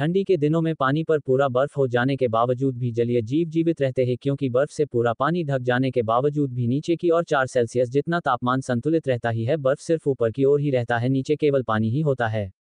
ठंडी के दिनों में पानी पर पूरा बर्फ हो जाने के बावजूद भी जलीय जीव जीवित रहते हैं क्योंकि बर्फ से पूरा पानी ढक जाने के बावजूद भी नीचे की ओर चार सेल्सियस जितना तापमान संतुलित रहता ही है बर्फ सिर्फ ऊपर की ओर ही रहता है नीचे केवल पानी ही होता है